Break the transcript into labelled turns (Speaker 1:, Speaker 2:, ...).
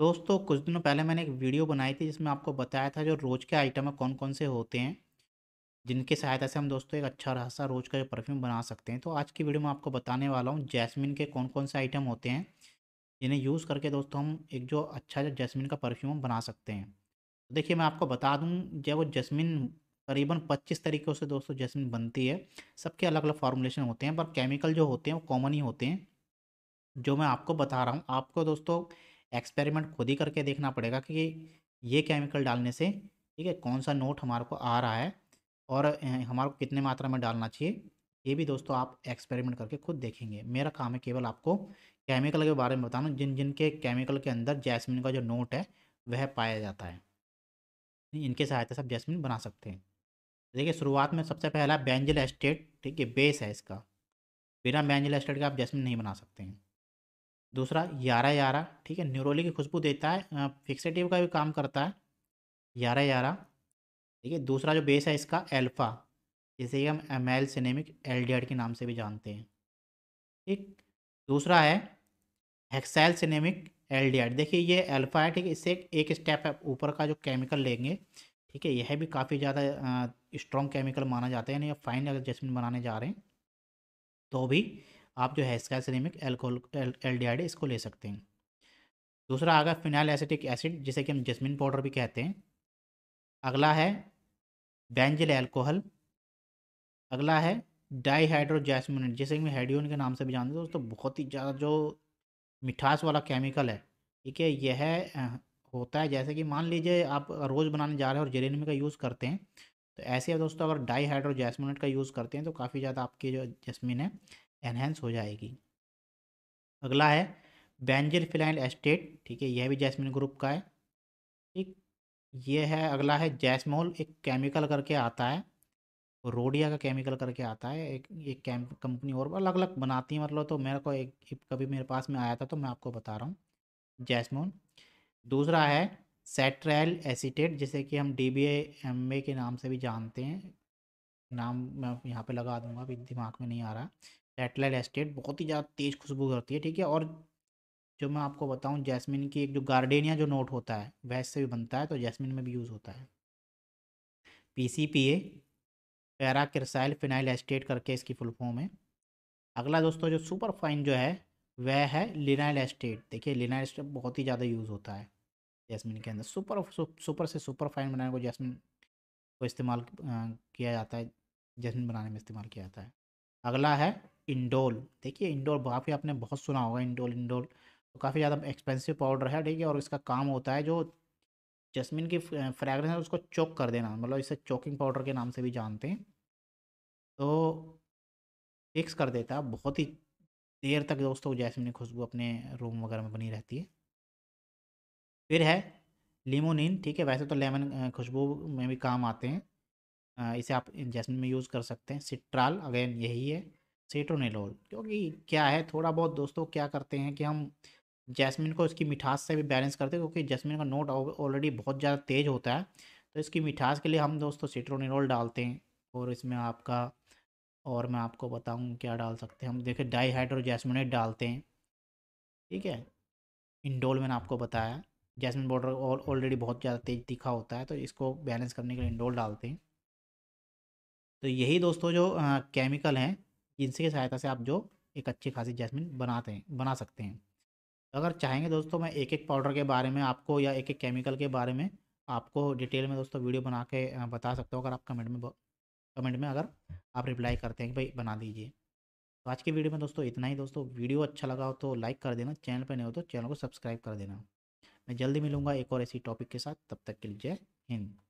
Speaker 1: दोस्तों कुछ दिनों पहले मैंने एक वीडियो बनाई थी जिसमें आपको बताया था जो रोज के आइटम है कौन कौन से होते हैं जिनकी सहायता से हम दोस्तों एक अच्छा रास्ता रोज का जो परफ्यूम बना सकते हैं तो आज की वीडियो में आपको बताने वाला हूँ जैस्मिन के कौन कौन से आइटम होते हैं जिन्हें यूज़ करके दोस्तों हम एक जो अच्छा जो जैसमिन का परफ्यूम बना सकते हैं तो देखिए मैं आपको बता दूँ जब वो जैसमिन करीबन 25 तरीक़ों से दोस्तों जैसमिन बनती है सबके अलग अलग फार्मूलेशन होते हैं पर केमिकल जो होते हैं वो कॉमन ही होते हैं जो मैं आपको बता रहा हूँ आपको दोस्तों एक्सपेरिमेंट खुद ही करके देखना पड़ेगा कि ये केमिकल डालने से ठीक है कौन सा नोट हमारे को आ रहा है और हमारे को कितने मात्रा में डालना चाहिए ये भी दोस्तों आप एक्सपेरिमेंट करके खुद देखेंगे मेरा काम है केवल आपको केमिकल के बारे में बताना जिन जिनके केमिकल के अंदर जैस्मिन का जो नोट है वह पाया जाता है इनके सहायता से आप जैस्मिन बना सकते हैं देखिए शुरुआत में सबसे पहला बेंजिल एस्टेट ठीक है बेस है इसका बिना बेंजिल एस्टेट के आप जैस्मिन नहीं बना सकते हैं दूसरा यारा यारा ठीक है न्यूरोली की खुशबू देता है फिक्सेटिव का भी काम करता है यारा यारा ठीक है दूसरा जो बेस है इसका एल्फ़ा जिसे हम एम एल सिनेमिक एल डी के नाम से भी जानते हैं ठीक दूसरा है हेक्सेल सिनेमिक एल डी देखिए ये एल्फा है ठीक है इससे एक स्टेप ऊपर का जो केमिकल लेंगे ठीक है यह भी काफ़ी ज़्यादा स्ट्रॉन्ग केमिकल माना जाता है यानी फाइन अगर जैसमिन बनाने जा रहे हैं तो भी आप जो है इसका सिनेमिक एल्कोहल एल डी इसको ले सकते हैं दूसरा आगा फिनाइल एसिटिक एसिड जिसे कि हम जस्मिन पाउडर भी कहते हैं अगला है बैंजिल एल्कोहल अगला है डाईहाइड्रोजैसमिनेट जैसे कि हेडियोन के नाम से भी जानते हैं दोस्तों बहुत ही ज़्यादा जो मिठास वाला केमिकल है ठीक है यह होता है जैसे कि मान लीजिए आप रोज़ बनाने जा रहे हैं और जेरेनियम का यूज़ करते हैं तो ऐसे है दोस्तों अगर डाईहाइड्रोजैसमिनेट का यूज़ करते हैं तो काफ़ी ज़्यादा आपकी जो जैस्मिन है एनहेंस हो जाएगी अगला है बैंजिल फिलाइल एस्टेट ठीक है यह भी जैस्मिन ग्रुप का है ठीक ये है अगला है जैस्मोल एक केमिकल करके आता है रोडिया का केमिकल करके आता है एक एक कैम कंपनी और अलग अलग बनाती है मतलब तो मेरे को एक कभी मेरे पास में आया था तो मैं आपको बता रहा हूँ जैस्मोन दूसरा है सेट्रैल एसीटेट जिसे कि हम डी बी एम ए के नाम से भी जानते हैं नाम मैं यहाँ पे लगा दूंगा अभी दिमाग में नहीं आ रहा सेटेलाइट एस्टेट बहुत ही ज़्यादा तेज़ खुशबू करती है ठीक है और जो मैं आपको बताऊँ जैस्मिन की एक जो गार्डेनिया जो नोट होता है वैस से भी बनता है तो जैस्मिन में भी यूज़ होता है P C P A para cresyl phenyl acetate करके इसकी फुल फॉर्म है अगला दोस्तों जो सुपर फाइन जो है वह है लिनाइल एस्टेट देखिए लिनाइल एस्टेट बहुत ही ज़्यादा यूज़ होता है जैस्मिन के अंदर सुपर सुपर से सुपर फाइन बनाने को जैस्मिन को इस्तेमाल किया जाता है जैस्मिन बनाने में इस्तेमाल किया जाता है अगला है इंडोल देखिए इंडोल काफ़ी आपने बहुत सुना होगा इंडोल इंडोल तो काफ़ी ज़्यादा एक्सपेंसिव पाउडर है ठीक है और इसका काम होता है जो जस्मिन की फ्रैगरेंस है उसको चोक कर देना मतलब इसे चोकिंग पाउडर के नाम से भी जानते हैं तो फिक्स कर देता है बहुत ही देर तक दोस्तों जैसमिन की खुशबू अपने रूम वगैरह में बनी रहती है फिर है लिमोनिन ठीक है वैसे तो लेमन खुशबू में भी काम आते हैं इसे आप जैसमिन में यूज़ कर सकते हैं सिट्राल अगेन यही है सीट्रोनेलोल क्योंकि क्या है थोड़ा बहुत दोस्तों क्या करते हैं कि हम जैस्मिन को इसकी मिठास से भी बैलेंस करते हैं क्योंकि जैस्मिन का नोट ऑलरेडी बहुत ज़्यादा तेज़ होता है तो इसकी मिठास के लिए हम दोस्तों सीट्रोनेलोल डालते हैं और इसमें आपका और मैं आपको बताऊँ क्या डाल सकते हैं हम देखें डाईहाइड्रो जैसमिनेट डालते हैं ठीक है इंडोल मैंने आपको बताया जैसमिन बॉर्डर और ऑलरेडी बहुत ज़्यादा तेज तीखा होता है तो इसको बैलेंस करने के लिए इंडोल डालते हैं तो यही दोस्तों जो केमिकल हैं इनसे सहायता से आप जो एक अच्छी खासी जैस्मिन बनाते हैं बना सकते हैं तो अगर चाहेंगे दोस्तों मैं एक एक पाउडर के बारे में आपको या एक एक केमिकल के बारे में आपको डिटेल में दोस्तों वीडियो बना के बता सकता हूँ अगर आप कमेंट में कमेंट में अगर आप रिप्लाई करते हैं कि भाई बना दीजिए तो आज की वीडियो में दोस्तों इतना ही दोस्तों वीडियो अच्छा लगा हो तो लाइक कर देना चैनल पर नहीं हो तो चैनल को सब्सक्राइब कर देना मैं जल्दी मिलूँगा एक और ऐसी टॉपिक के साथ तब तक के लिए जय हिंद